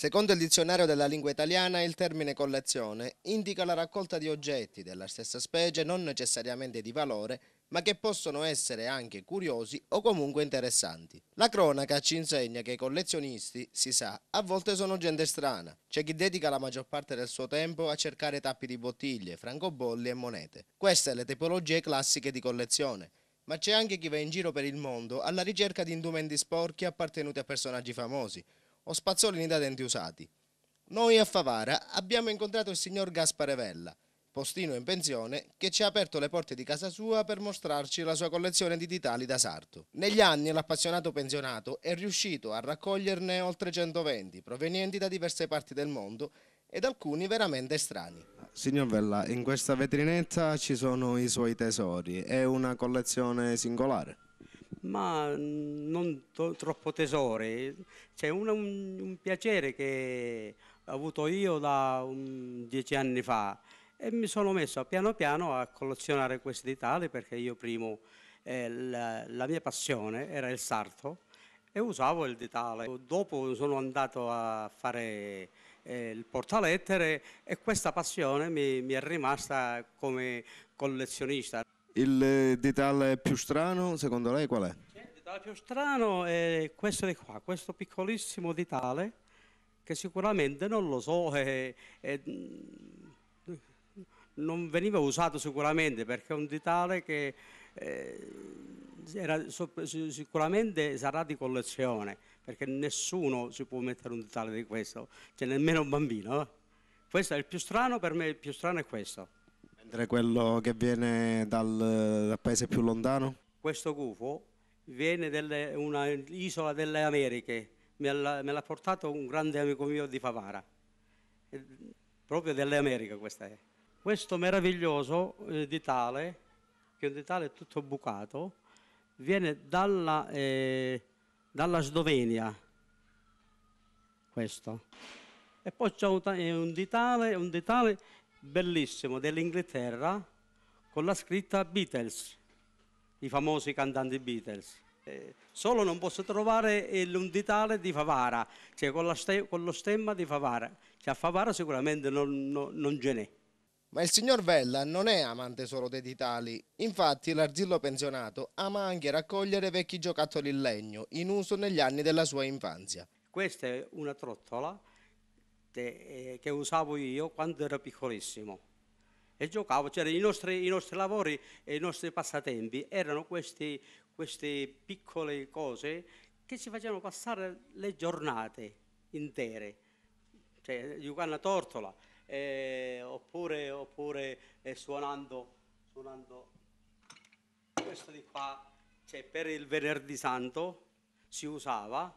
Secondo il dizionario della lingua italiana, il termine collezione indica la raccolta di oggetti della stessa specie non necessariamente di valore, ma che possono essere anche curiosi o comunque interessanti. La cronaca ci insegna che i collezionisti, si sa, a volte sono gente strana. C'è chi dedica la maggior parte del suo tempo a cercare tappi di bottiglie, francobolli e monete. Queste le tipologie classiche di collezione, ma c'è anche chi va in giro per il mondo alla ricerca di indumenti sporchi appartenuti a personaggi famosi, o spazzolini da denti usati. Noi a Favara abbiamo incontrato il signor Gaspare Vella, postino in pensione, che ci ha aperto le porte di casa sua per mostrarci la sua collezione di ditali da sarto. Negli anni l'appassionato pensionato è riuscito a raccoglierne oltre 120, provenienti da diverse parti del mondo ed alcuni veramente strani. Signor Vella, in questa vetrinetta ci sono i suoi tesori, è una collezione singolare? ma non to- troppo tesori. C'è un, un, un, piacere che ho avuto io da um, dieci anni fa e mi sono messo piano piano a collezionare questi dettagli perché io primo eh, la, la, mia passione era il sarto e usavo il ditale. Dopo sono andato a fare eh, il portalettere e questa passione mi, mi è rimasta come collezionista. Il eh, dettaglio più strano, secondo lei, qual è? Il dettaglio più strano è questo di qua, questo piccolissimo dettaglio che sicuramente non lo so, è, eh, è, eh, mm, non veniva usato sicuramente perché è un dettaglio che eh, era, sicuramente sarà di collezione perché nessuno si può mettere un dettaglio di questo, cioè nemmeno un bambino. Questo è il più strano, per me il più strano è questo quello che viene dal, dal, paese più lontano? Questo gufo viene da un'isola delle Americhe, me l'ha, portato un grande amico mio di Favara, proprio delle Americhe questa è. Eh. Questo meraviglioso eh, ditale, che è un ditale tutto bucato, viene dalla, eh, dalla Slovenia, questo. E poi c'è un ditale, un ditale bellissimo dell'Inghilterra con la scritta Beatles, i famosi cantanti Beatles. Eh, solo non posso trovare l'unditale di Favara, cioè con, ste con lo stemma di Favara, cioè a Favara sicuramente non, no, non ce n'è. Ma il signor Vella non è amante solo dei ditali, infatti l'arzillo pensionato ama anche raccogliere vecchi giocattoli in legno in uso negli anni della sua infanzia. Questa è una trottola eh, che usavo io quando ero piccolissimo e giocavo, cioè i nostri, i nostri lavori e i nostri passatempi erano questi, queste piccole cose che ci facevano passare le giornate intere, cioè giocando a tortola eh, oppure, oppure eh, suonando, suonando questo di qua, cioè per il venerdì santo si usava,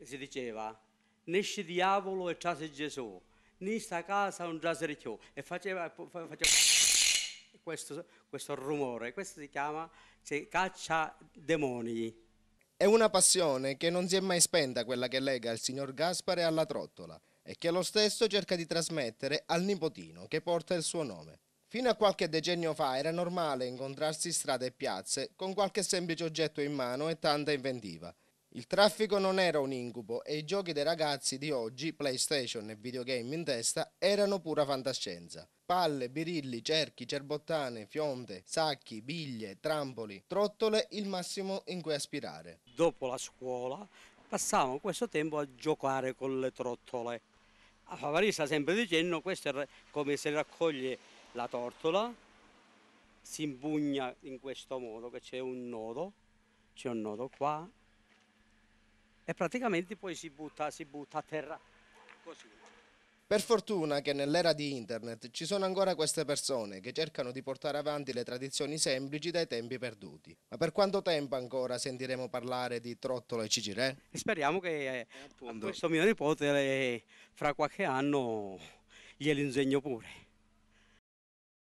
si diceva Nesce diavolo e trase Gesù. Ni sta casa un rasericchio. E faceva, faceva questo, questo, rumore. Questo si chiama cioè, caccia demoni. È una passione che non si è mai spenta quella che lega il signor Gaspare alla trottola e che lo stesso cerca di trasmettere al nipotino che porta il suo nome. Fino a qualche decennio fa era normale incontrarsi strade e piazze con qualche semplice oggetto in mano e tanta inventiva. Il traffico non era un incubo e i giochi dei ragazzi di oggi, PlayStation e videogame in testa, erano pura fantascienza. Palle, birilli, cerchi, cerbottane, fionde, sacchi, biglie, trampoli, trottole, il massimo in cui aspirare. Dopo la scuola passavamo questo tempo a giocare con le trottole. A Favarista sempre dicendo questo è come si raccoglie la tortola, si impugna in questo modo che c'è un nodo, c'è un nodo qua e praticamente poi si butta, si butta a terra così. Per fortuna che nell'era di internet ci sono ancora queste persone che cercano di portare avanti le tradizioni semplici dai tempi perduti. Ma per quanto tempo ancora sentiremo parlare di Trottolo e Cicirè? Speriamo che eh, questo mio nipote eh, fra qualche anno glielo insegno pure.